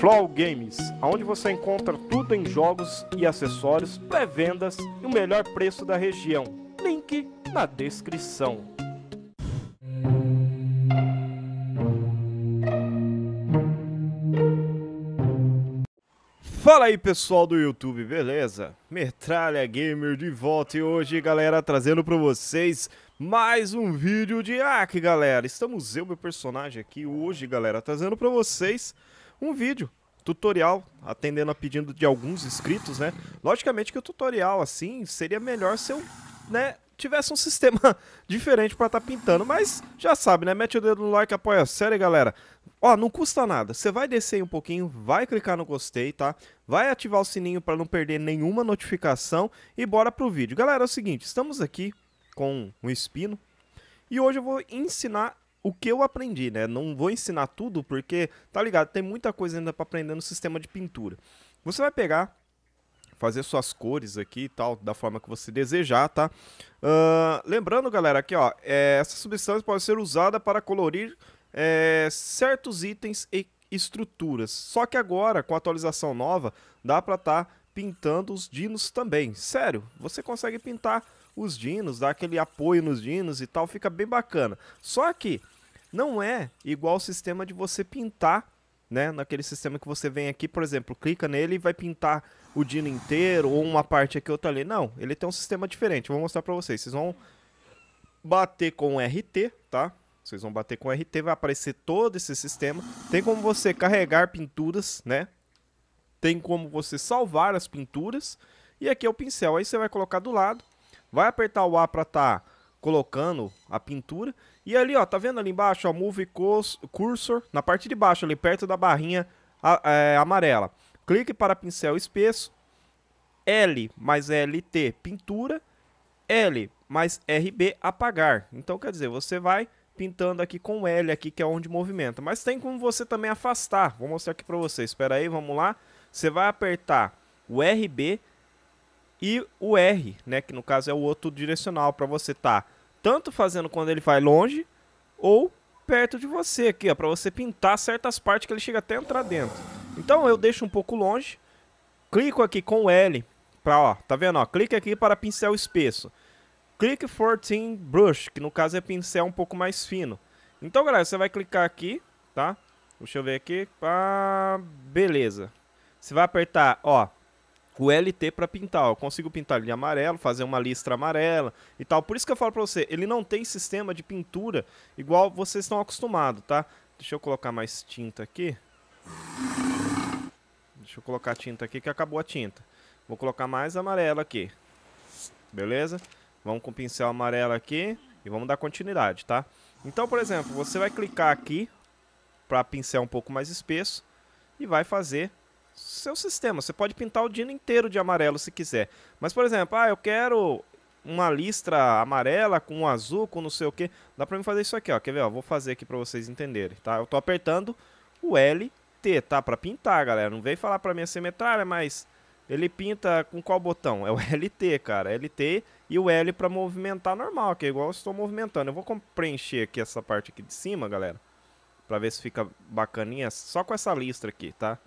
Flow Games, onde você encontra tudo em jogos e acessórios, pré-vendas e o melhor preço da região. Link na descrição. Fala aí pessoal do YouTube, beleza? Metralha Gamer de volta e hoje, galera, trazendo para vocês mais um vídeo de hack, galera. Estamos eu, meu personagem aqui hoje, galera, trazendo para vocês um vídeo tutorial atendendo a pedido de alguns inscritos, né? Logicamente que o tutorial assim seria melhor se eu, né, tivesse um sistema diferente para estar tá pintando, mas já sabe, né? Mete o dedo no like, apoia a série, galera. Ó, não custa nada. Você vai descer um pouquinho, vai clicar no gostei, tá? Vai ativar o sininho para não perder nenhuma notificação e bora pro vídeo. Galera, é o seguinte, estamos aqui com um espino e hoje eu vou ensinar o que eu aprendi, né? Não vou ensinar tudo porque, tá ligado? Tem muita coisa ainda para aprender no sistema de pintura. Você vai pegar, fazer suas cores aqui e tal, da forma que você desejar, tá? Uh, lembrando, galera, aqui ó, é, essa substância pode ser usada para colorir é, certos itens e estruturas. Só que agora, com a atualização nova, dá para estar tá pintando os dinos também. Sério, você consegue pintar os dinos, dá aquele apoio nos dinos e tal, fica bem bacana. Só que não é igual o sistema de você pintar, né? Naquele sistema que você vem aqui, por exemplo, clica nele e vai pintar o Dino inteiro ou uma parte aqui outra ali. Não, ele tem um sistema diferente. Eu vou mostrar para vocês. Vocês vão bater com RT, tá? Vocês vão bater com RT, vai aparecer todo esse sistema. Tem como você carregar pinturas, né? Tem como você salvar as pinturas. E aqui é o pincel. Aí você vai colocar do lado, vai apertar o A para estar tá colocando a pintura. E ali, ó, tá vendo ali embaixo, ó, Move Cursor, na parte de baixo, ali perto da barrinha é, amarela. Clique para pincel espesso, L mais LT, pintura, L mais RB, apagar. Então, quer dizer, você vai pintando aqui com L aqui, que é onde movimenta. Mas tem como você também afastar. Vou mostrar aqui para vocês. Espera aí, vamos lá. Você vai apertar o RB, e o R, né, que no caso é o outro direcional para você estar tá tanto fazendo quando ele vai longe ou perto de você aqui, ó, para você pintar certas partes que ele chega até entrar dentro. Então eu deixo um pouco longe, clico aqui com o L para, ó, tá vendo, ó, clique aqui para pincel espesso. Clique 14 brush, que no caso é pincel um pouco mais fino. Então, galera, você vai clicar aqui, tá? Deixa eu ver aqui, ah, beleza. Você vai apertar, ó, o LT para pintar. Eu consigo pintar de amarelo, fazer uma listra amarela e tal. Por isso que eu falo para você, ele não tem sistema de pintura igual vocês estão acostumados, tá? Deixa eu colocar mais tinta aqui. Deixa eu colocar tinta aqui que acabou a tinta. Vou colocar mais amarelo aqui. Beleza? Vamos com o pincel amarelo aqui e vamos dar continuidade, tá? Então, por exemplo, você vai clicar aqui para pincel um pouco mais espesso e vai fazer seu sistema. Você pode pintar o dino inteiro de amarelo se quiser. Mas, por exemplo, ah, eu quero uma listra amarela com um azul, com não sei o que. Dá pra mim fazer isso aqui, ó. Quer ver? Ó, vou fazer aqui pra vocês entenderem, tá? Eu tô apertando o LT, tá? Pra pintar, galera. Não veio falar pra mim a assim, metralha, mas ele pinta com qual botão? É o LT, cara. LT e o L pra movimentar normal, que é igual eu estou movimentando. Eu vou preencher aqui essa parte aqui de cima, galera. Pra ver se fica bacaninha. Só com essa listra aqui, Tá?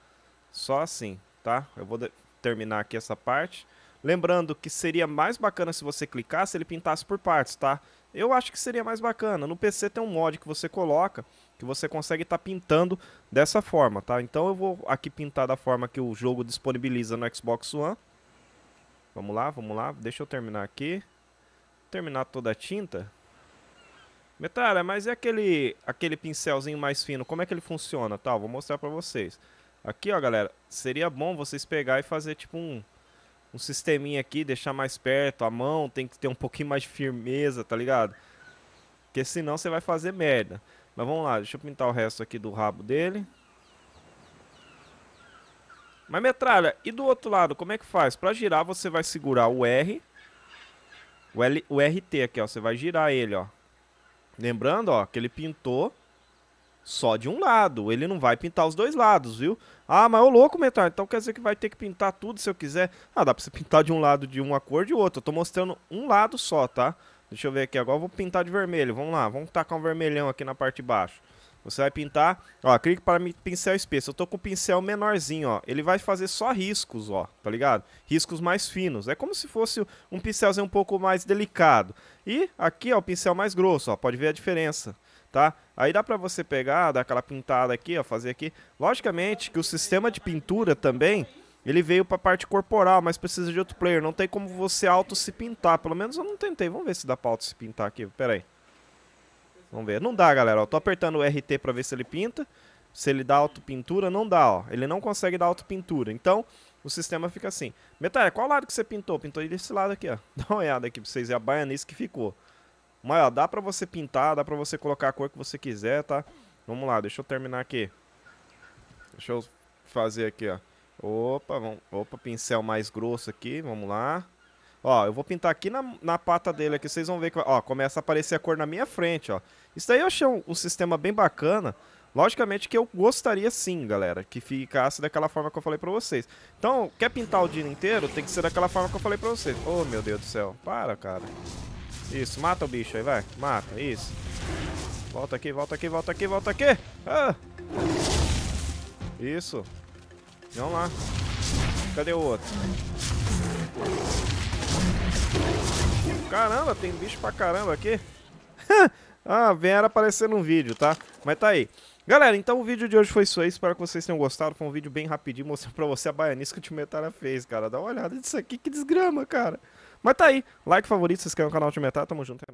Só assim, tá? Eu vou terminar aqui essa parte. Lembrando que seria mais bacana se você clicasse ele pintasse por partes, tá? Eu acho que seria mais bacana. No PC tem um mod que você coloca que você consegue estar tá pintando dessa forma, tá? Então eu vou aqui pintar da forma que o jogo disponibiliza no Xbox One. Vamos lá, vamos lá. Deixa eu terminar aqui. Terminar toda a tinta. Metalha, mas é aquele, aquele pincelzinho mais fino? Como é que ele funciona? Tá, vou mostrar pra vocês. Aqui, ó, galera, seria bom vocês pegar e fazer tipo um, um sisteminha aqui, deixar mais perto, a mão tem que ter um pouquinho mais de firmeza, tá ligado? Porque senão você vai fazer merda. Mas vamos lá, deixa eu pintar o resto aqui do rabo dele. Mas metralha, e do outro lado, como é que faz? Pra girar você vai segurar o R, o, L, o RT aqui, ó, você vai girar ele, ó. Lembrando, ó, que ele pintou só de um lado. Ele não vai pintar os dois lados, viu? Ah, mas é louco, metade. Então quer dizer que vai ter que pintar tudo se eu quiser. Ah, dá pra você pintar de um lado de uma cor de outro. Eu tô mostrando um lado só, tá? Deixa eu ver aqui. Agora eu vou pintar de vermelho. Vamos lá, vamos tacar um vermelhão aqui na parte de baixo. Você vai pintar, ó, clique para pincel espesso. Eu tô com o pincel menorzinho, ó. Ele vai fazer só riscos, ó, tá ligado? Riscos mais finos. É como se fosse um pincelzinho um pouco mais delicado. E aqui, ó, o pincel mais grosso, ó. Pode ver a diferença tá? Aí dá para você pegar, dar aquela pintada aqui, ó, fazer aqui. Logicamente que o sistema de pintura também, ele veio para a parte corporal, mas precisa de outro player. Não tem como você auto se pintar, pelo menos eu não tentei. Vamos ver se dá para auto se pintar aqui, pera aí. Vamos ver, não dá galera, ó, tô apertando o RT para ver se ele pinta. Se ele dá auto pintura, não dá, ó. Ele não consegue dar auto pintura. Então, o sistema fica assim. Metalha, qual lado que você pintou? Pintou desse lado aqui, ó. Dá uma olhada aqui pra vocês verem a baianice que ficou. Mas ó, dá pra você pintar, dá pra você colocar a cor que você quiser, tá? Vamos lá, deixa eu terminar aqui. Deixa eu fazer aqui, ó. Opa, vamos, opa, pincel mais grosso aqui, vamos lá. Ó, eu vou pintar aqui na, na pata dele aqui, vocês vão ver que ó, começa a aparecer a cor na minha frente, ó. Isso daí eu achei um, um sistema bem bacana. Logicamente que eu gostaria sim, galera, que ficasse daquela forma que eu falei pra vocês. Então, quer pintar o dia inteiro? Tem que ser daquela forma que eu falei pra vocês. Oh, meu Deus do céu. Para, cara. Isso, mata o bicho aí, vai. Mata, isso. Volta aqui, volta aqui, volta aqui, volta aqui. Ah! Isso. Vamos lá. Cadê o outro? Caramba, tem bicho pra caramba aqui. ah, vieram aparecer num vídeo, tá? Mas tá aí. Galera, então o vídeo de hoje foi isso aí, espero que vocês tenham gostado, foi um vídeo bem rapidinho, mostrando pra você a baianista que o Tio fez, cara, dá uma olhada nisso aqui, que desgrama, cara. Mas tá aí. Like, favorito, se inscreve no canal de metal. Tamo junto, é